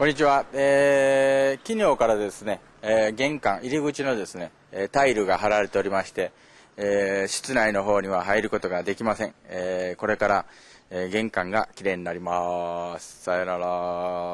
こんにちは、えー、企業からですね、えー、玄関入り口のですね、えタイルが貼られておりまして、えー、室内の方には入ることができません、えこれから、え玄関がきれいになりますさよなら